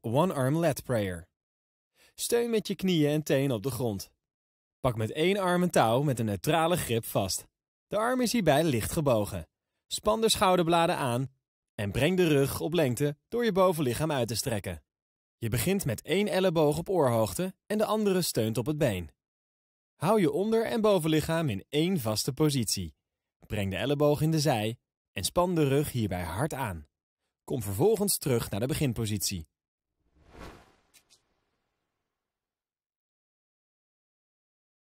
One Arm Lat Prayer. Steun met je knieën en teen op de grond. Pak met één arm een touw met een neutrale grip vast. De arm is hierbij licht gebogen. Span de schouderbladen aan en breng de rug op lengte door je bovenlichaam uit te strekken. Je begint met één elleboog op oorhoogte en de andere steunt op het been. Hou je onder- en bovenlichaam in één vaste positie. Breng de elleboog in de zij en span de rug hierbij hard aan. Kom vervolgens terug naar de beginpositie.